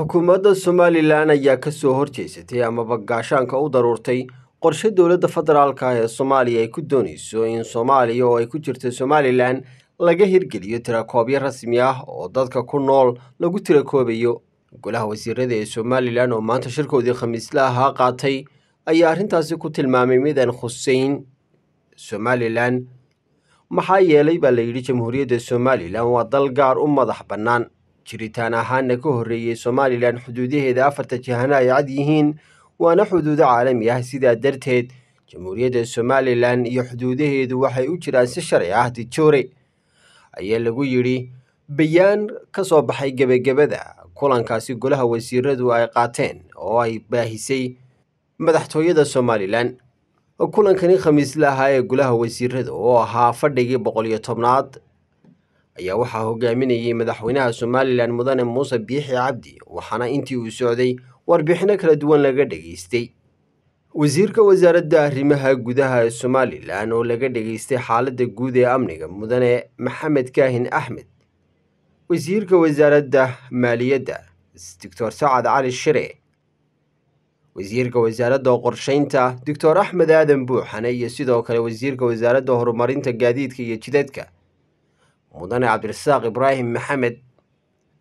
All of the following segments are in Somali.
xukuumadda somalilan ayaa ka soo horjeysatay amaba gaashaanka u daruurtay qorshe dowladda federaalka ee soomaaliya ay ku doonayso in soomaaliya oo ay ku jirto somalilan laga hirgeliyo tirakoobyo rasmi ah oo dadka ku nool lagu tirakoobayo golaha wasiirada ee somalilan oo maanta shirkoodii khamiisla ahaa qaatay ayaa arrintaasi ku tilmaamay midan aan khuseyn somalilan maxaa yeelay baa la yidhi jamhuuriyadda somalilan waa dal gaar u madax bannaan jiritaan ahaanna ka horreeyey somalilan xuduudaheeda afarta jahano ay cad yihiin waana xuduudo caalami ah sidaa darteed jamhuuriyadda somalilan iyo xuduudaheedu waxay u jiraan si sharci ah dijoore ayaa lagu yidhi bayaan ka soo baxay gebagabada kulankaasi golaha wasiiradu ay qaateen oo ay baahisay madaxtooyada somalilan kulankani khamiisle ahaa ee golaha wasiirada oo ahaa fadhigii boqol iyo tobnaad ayaa waxaa hogaaminayay madaxweynaha somalilan mudane muuse biixi cabdi waxaana intii uu socday warbixino kala duwan laga dhegaystay wasiirka wasaaradda arrimaha gudaha ee somalilan oo laga dhegaystay xaaladda guud ee amniga mudane maxamed kaahin axmed wasiirka wasaaradda maaliyadda doctor sacad cali shire wasiirka wasaaradda qorsheynta doctor axmed aadan buuxane iyo sidoo kale wasiirka wasaaradda horumarinta gaadiidka iyo jidadka mudane cabdirasaaq ibraahim maxamed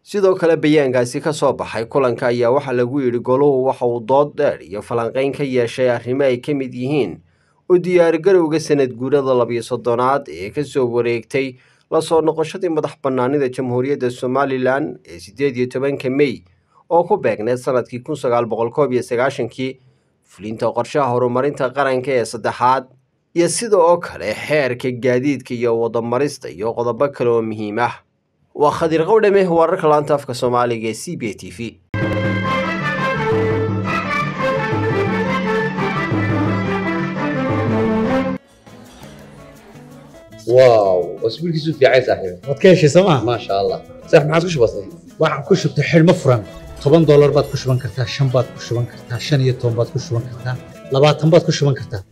sidoo kale bayaankaasi ka soo baxay kulanka ayaa waxaa lagu yidhi goluhu waxa uu dood dheer iyo falanqayn ka yeeshay arrimo ay ka mid yihiin oo diyaargarowga sanad guurada labiyo soddonaad ee ka soo wareegtay la soo noqoshadii madax bannaanida jamhuuriyadda somalilan ee siddeed iyo tobanka mey oo ku beegneed sanadkii kun sagaal boqol koob iyo sagaashankii fulinta qorshaha horumarinta qaranka ee saddexaad iyo sida oo kale xeerka gaadiidka iyo wadamarista iyo qodobo kale oo muhiim ah waa khadiir qowdhame wararka laanta afka soomaaliga ee c b a t v واو اسبوع كيسو في عايز احيو وتكيش سما ما شاء الله صح ما عادش waxaan ku shubtay xilmo furan toban doolar baad ku shuban kartaa shan baad ku shuban kartaa shan iyo toban baad ku shuban kartaa labaatan baad ku shuban kartaa